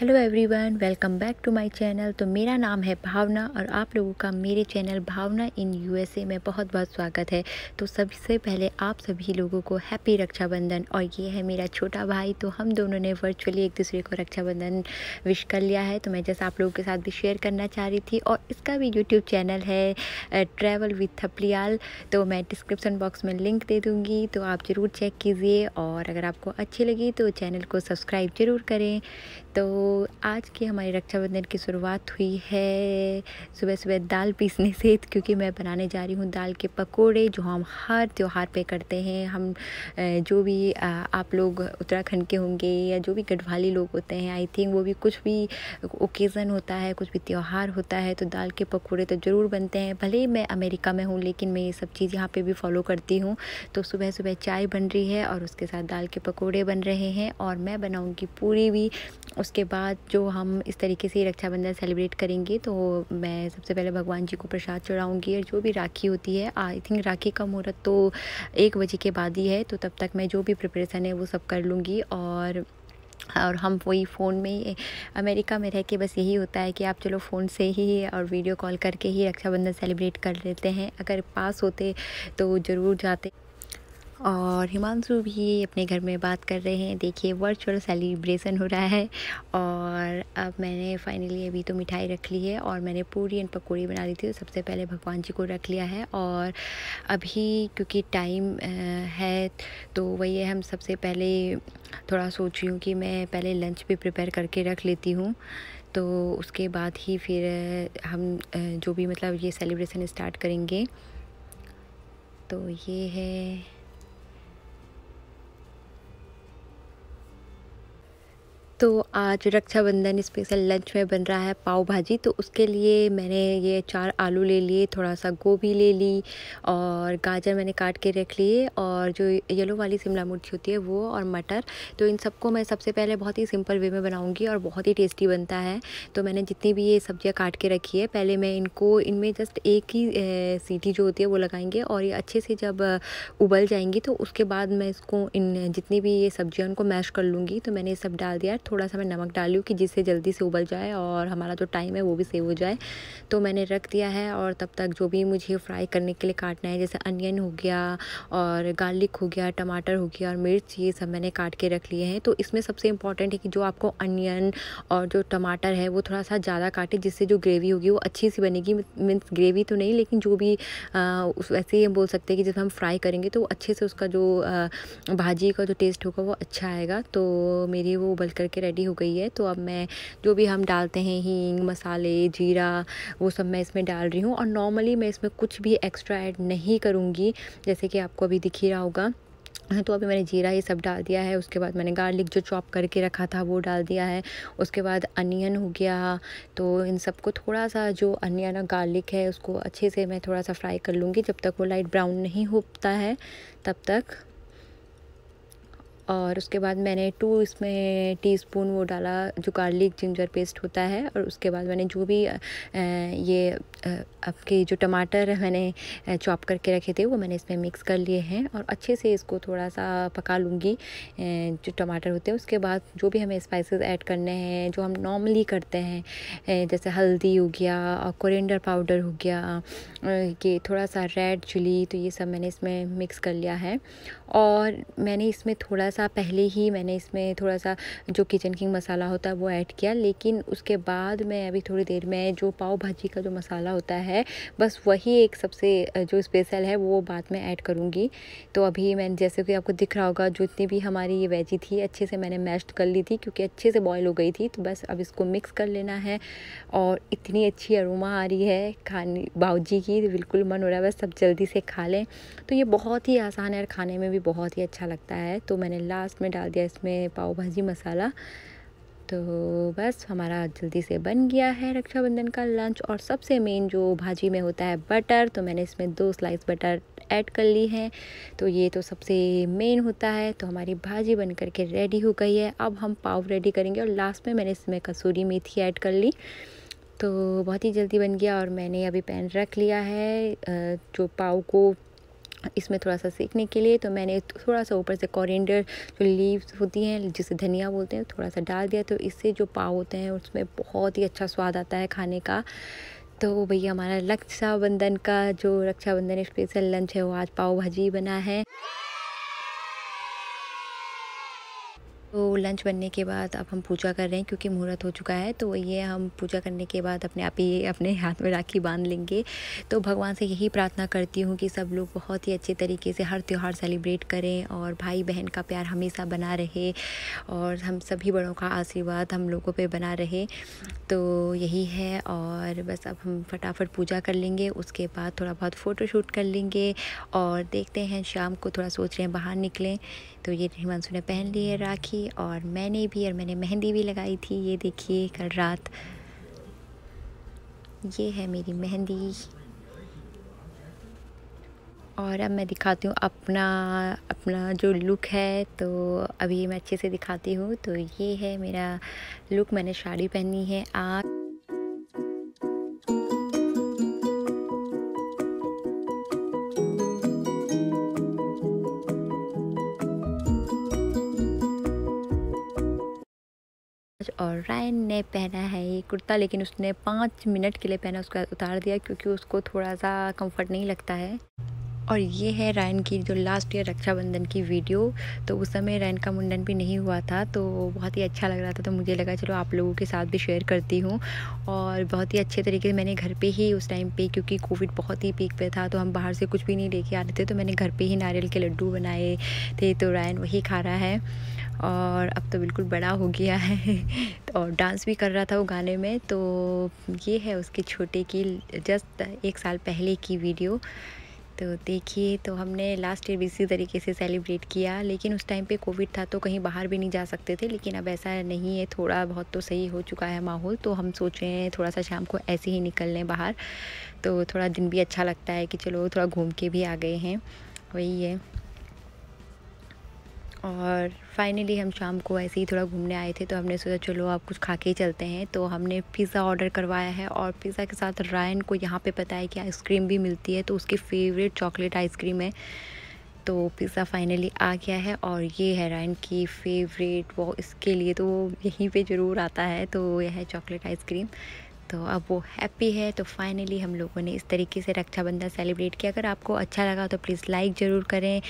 hello everyone welcome back to my channel तो मेरा नाम है भावना और आप लोगों का मेरे चैनल भावना इन यूएसए में बहुत बहुत स्वागत है तो सबसे पहले आप सभी लोगों को हैप्पी रक्षाबंधन और ये है मेरा छोटा भाई तो हम दोनों ने वर्चुअली एक दूसरे को रक्षाबंधन विश कर लिया है तो मैं जैसा आप लोगों के साथ भी शेयर करना चाह रही थी और इसका भी यूट्यूब चैनल है ट्रैवल विथ थपलियाल तो मैं डिस्क्रिप्सन बॉक्स में लिंक दे दूँगी तो आप ज़रूर चेक कीजिए और अगर आपको अच्छी लगी तो चैनल को सब्सक्राइब ज़रूर करें तो आज की हमारी रक्षाबंधन की शुरुआत हुई है सुबह सुबह दाल पीसने से क्योंकि मैं बनाने जा रही हूँ दाल के पकोड़े जो हम हर त्यौहार पे करते हैं हम जो भी आप लोग उत्तराखंड के होंगे या जो भी गढ़वाली लोग होते हैं आई थिंक वो भी कुछ भी ओकेज़न होता है कुछ भी त्यौहार होता है तो दाल के पकौड़े तो ज़रूर बनते हैं भले ही मैं अमेरिका में हूँ लेकिन मैं ये सब चीज़ यहाँ पर भी फॉलो करती हूँ तो सुबह सुबह चाय बन रही है और उसके साथ दाल के पकौड़े बन रहे हैं और मैं बनाऊँगी पूरी भी उसके बाद बाद जो हम इस तरीके से रक्षाबंधन सेलिब्रेट करेंगे तो मैं सबसे पहले भगवान जी को प्रसाद चढ़ाऊँगी और जो भी राखी होती है आई थिंक राखी का मुहूर्त तो एक बजे के बाद ही है तो तब तक मैं जो भी प्रिपरेशन है वो सब कर लूँगी और और हम वही फ़ोन में ही अमेरिका में रह के बस यही होता है कि आप चलो फ़ोन से ही और वीडियो कॉल करके ही रक्षाबंधन सेलिब्रेट कर लेते हैं अगर पास होते तो ज़रूर जाते और हिमांशु भी अपने घर में बात कर रहे हैं देखिए वर्चुअल सेलिब्रेशन हो रहा है और अब मैंने फाइनली अभी तो मिठाई रख ली है और मैंने पूरी एंड पकौड़ी बना ली थी सबसे पहले भगवान जी को रख लिया है और अभी क्योंकि टाइम है तो वही है हम सबसे पहले थोड़ा सोच रही हूँ कि मैं पहले लंच भी प्रिपेयर करके रख लेती हूँ तो उसके बाद ही फिर हम जो भी मतलब ये सेलिब्रेशन स्टार्ट करेंगे तो ये है तो आज रक्षाबंधन स्पेशल लंच में बन रहा है पाव भाजी तो उसके लिए मैंने ये चार आलू ले लिए थोड़ा सा गोभी ले ली और गाजर मैंने काट के रख लिए और जो येलो वाली शिमला मिर्च होती है वो और मटर तो इन सबको मैं सबसे पहले बहुत ही सिंपल वे में बनाऊंगी और बहुत ही टेस्टी बनता है तो मैंने जितनी भी ये सब्ज़ियाँ काट के रखी है पहले मैं इनको इनमें जस्ट एक ही सीटी जो होती है वो लगाएंगे और ये अच्छे से जब उबल जाएंगी तो उसके बाद मैं इसको इन जितनी भी ये सब्ज़ियाँ उनको मैश कर लूँगी तो मैंने ये सब डाल दिया थोड़ा सा मैं नमक डाली हूँ कि जिससे जल्दी से उबल जाए और हमारा जो टाइम है वो भी सेव हो जाए तो मैंने रख दिया है और तब तक जो भी मुझे फ्राई करने के लिए काटना है जैसे अनियन हो गया और गार्लिक हो गया टमाटर हो गया और मिर्च ये सब मैंने काट के रख लिए हैं तो इसमें सबसे इम्पॉर्टेंट है कि जो आपको अनियन और जो टमाटर है वो थोड़ा सा ज़्यादा काटे जिससे जो ग्रेवी होगी वो अच्छी सी बनेगी मीन्स ग्रेवी तो नहीं लेकिन जो भी उस वैसे ही हम बोल सकते हैं कि जब हम फ्राई करेंगे तो अच्छे से उसका जो भाजी का जो टेस्ट होगा वो अच्छा आएगा तो मेरी वो उबल करके रेडी हो गई है तो अब मैं जो भी हम डालते हैं हींग मसाले जीरा वो सब मैं इसमें डाल रही हूँ और नॉर्मली मैं इसमें कुछ भी एक्स्ट्रा ऐड नहीं करूँगी जैसे कि आपको अभी दिख ही रहा होगा हाँ, तो अभी मैंने जीरा ये सब डाल दिया है उसके बाद मैंने गार्लिक जो चॉप करके रखा था वो डाल दिया है उसके बाद अनियन हो गया तो इन सबको थोड़ा सा जो अनियन और गार्लिक है उसको अच्छे से मैं थोड़ा सा फ्राई कर लूँगी जब तक वो लाइट ब्राउन नहीं होता है तब तक और उसके बाद मैंने टू इसमें टीस्पून वो डाला जो गार्लिक जिंजर पेस्ट होता है और उसके बाद मैंने जो भी ये आपके जो टमाटर मैंने चॉप करके रखे थे वो मैंने इसमें मिक्स कर लिए हैं और अच्छे से इसको थोड़ा सा पका लूँगी जो टमाटर होते हैं उसके बाद जो भी हमें स्पाइसेस ऐड करने हैं जो हम नॉर्मली करते हैं जैसे हल्दी हो गया और कोरिंडर पाउडर हो गया कि थोड़ा सा रेड चिली तो ये सब मैंने इसमें मिक्स कर लिया है और मैंने इसमें थोड़ा सा सा पहले ही मैंने इसमें थोड़ा सा जो किचन किंग मसाला होता है वो ऐड किया लेकिन उसके बाद मैं अभी थोड़ी देर में जो पाव भाजी का जो मसाला होता है बस वही एक सबसे जो स्पेशल है वो बाद में ऐड करूँगी तो अभी मैंने जैसे कि आपको दिख रहा होगा जो इतनी भी हमारी ये वेजी थी अच्छे से मैंने मैश्ड कर ली थी क्योंकि अच्छे से बॉयल हो गई थी तो बस अब इसको मिक्स कर लेना है और इतनी अच्छी अरोमा आ रही है खाने बाउजी की बिल्कुल मन हो रहा है बस सब जल्दी से खा लें तो ये बहुत ही आसान है और खाने में भी बहुत ही अच्छा लगता है तो मैंने लास्ट में डाल दिया इसमें पाव भाजी मसाला तो बस हमारा जल्दी से बन गया है रक्षाबंधन का लंच और सबसे मेन जो भाजी में होता है बटर तो मैंने इसमें दो स्लाइस बटर ऐड कर ली है तो ये तो सबसे मेन होता है तो हमारी भाजी बन करके रेडी हो गई है अब हम पाव रेडी करेंगे और लास्ट में मैंने इसमें कसूरी मेथी ऐड कर ली तो बहुत ही जल्दी बन गया और मैंने अभी पैन रख लिया है जो पाव को इसमें थोड़ा सा सेकने के लिए तो मैंने थोड़ा सा ऊपर से कॉरिएंडर जो लीव्स होती हैं जिसे धनिया बोलते हैं थोड़ा सा डाल दिया तो इससे जो पाव होते हैं उसमें बहुत ही अच्छा स्वाद आता है खाने का तो भैया हमारा रक्षाबंधन का जो रक्षाबंधन स्पेशल लंच है वो आज पाव भाजी बना है तो लंच बनने के बाद अब हम पूजा कर रहे हैं क्योंकि मुहूर्त हो चुका है तो ये हम पूजा करने के बाद अपने आप ही अपने हाथ में राखी बांध लेंगे तो भगवान से यही प्रार्थना करती हूँ कि सब लोग बहुत ही अच्छे तरीके से हर त्यौहार सेलिब्रेट करें और भाई बहन का प्यार हमेशा बना रहे और हम सभी बड़ों का आशीर्वाद हम लोगों पर बना रहे तो यही है और बस अब हम फटाफट पूजा कर लेंगे उसके बाद थोड़ा बहुत फ़ोटो शूट कर लेंगे और देखते हैं शाम को थोड़ा सोच रहे हैं बाहर निकलें तो ये हिमांशु ने पहन ली है राखी और मैंने भी और मैंने मेहंदी भी लगाई थी ये देखिए कल रात ये है मेरी मेहंदी और अब मैं दिखाती हूँ अपना अपना जो लुक है तो अभी मैं अच्छे से दिखाती हूँ तो ये है मेरा लुक मैंने साड़ी पहनी है आज और रायन ने पहना है ये कुर्ता लेकिन उसने पाँच मिनट के लिए पहना उसका उतार दिया क्योंकि उसको थोड़ा सा कंफर्ट नहीं लगता है और ये है रायन की जो लास्ट ईयर रक्षाबंधन की वीडियो तो उस समय रायन का मुंडन भी नहीं हुआ था तो बहुत ही अच्छा लग रहा था तो मुझे लगा चलो आप लोगों के साथ भी शेयर करती हूँ और बहुत ही अच्छे तरीके से मैंने घर पे ही उस टाइम पे क्योंकि कोविड बहुत ही पीक पे था तो हम बाहर से कुछ भी नहीं लेके आ रहे थे तो मैंने घर पर ही नारियल के लड्डू बनाए थे तो रायन वही खा रहा है और अब तो बिल्कुल बड़ा हो गया है और डांस भी कर रहा था वो गाने में तो ये है उसके छोटे की जस्ट एक साल पहले की वीडियो तो देखिए तो हमने लास्ट ईयर भी इसी तरीके से सेलिब्रेट किया लेकिन उस टाइम पे कोविड था तो कहीं बाहर भी नहीं जा सकते थे लेकिन अब ऐसा नहीं है थोड़ा बहुत तो सही हो चुका है माहौल तो हम सोच रहे हैं थोड़ा सा शाम को ऐसे ही निकल लें बाहर तो थोड़ा दिन भी अच्छा लगता है कि चलो थोड़ा घूम के भी आ गए हैं वही है और फाइनली हम शाम को ऐसे ही थोड़ा घूमने आए थे तो हमने सोचा चलो आप कुछ खा के ही चलते हैं तो हमने पिज़्ज़ा ऑर्डर करवाया है और पिज़्ज़ा के साथ रायन को यहाँ पे पता है कि आइसक्रीम भी मिलती है तो उसकी फेवरेट चॉकलेट आइसक्रीम है तो पिज़्ज़ा फाइनली आ गया है और ये है रायन की फेवरेट वो इसके लिए तो वो यहीं पर ज़रूर आता है तो यह है चॉकलेट आइसक्रीम तो अब वो हैप्पी है तो फाइनली हम लोगों ने इस तरीके से रक्षाबंधन सेलिब्रेट किया अगर आपको अच्छा लगा तो प्लीज़ लाइक ज़रूर करें